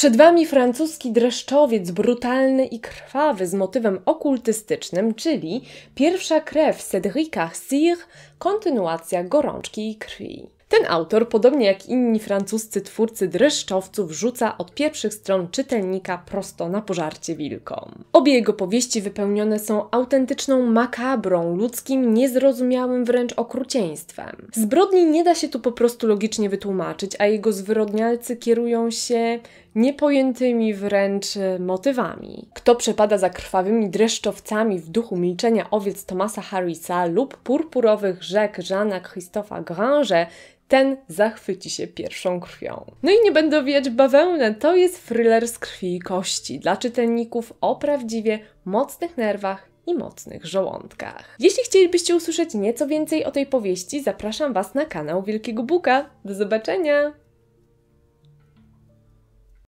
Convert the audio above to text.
Przed wami francuski dreszczowiec, brutalny i krwawy, z motywem okultystycznym, czyli pierwsza krew Cédrica Cyr, kontynuacja gorączki i krwi. Ten autor, podobnie jak inni francuscy twórcy dreszczowców, rzuca od pierwszych stron czytelnika prosto na pożarcie wilkom. Obie jego powieści wypełnione są autentyczną makabrą, ludzkim, niezrozumiałym wręcz okrucieństwem. Zbrodni nie da się tu po prostu logicznie wytłumaczyć, a jego zwyrodnialcy kierują się niepojętymi wręcz e, motywami. Kto przepada za krwawymi dreszczowcami w duchu milczenia owiec Thomasa Harrisa lub purpurowych rzek Jeana Christopha Grange, ten zachwyci się pierwszą krwią. No i nie będę wijać bawełnę, to jest thriller z krwi i kości dla czytelników o prawdziwie mocnych nerwach i mocnych żołądkach. Jeśli chcielibyście usłyszeć nieco więcej o tej powieści, zapraszam Was na kanał Wielkiego Buka. Do zobaczenia!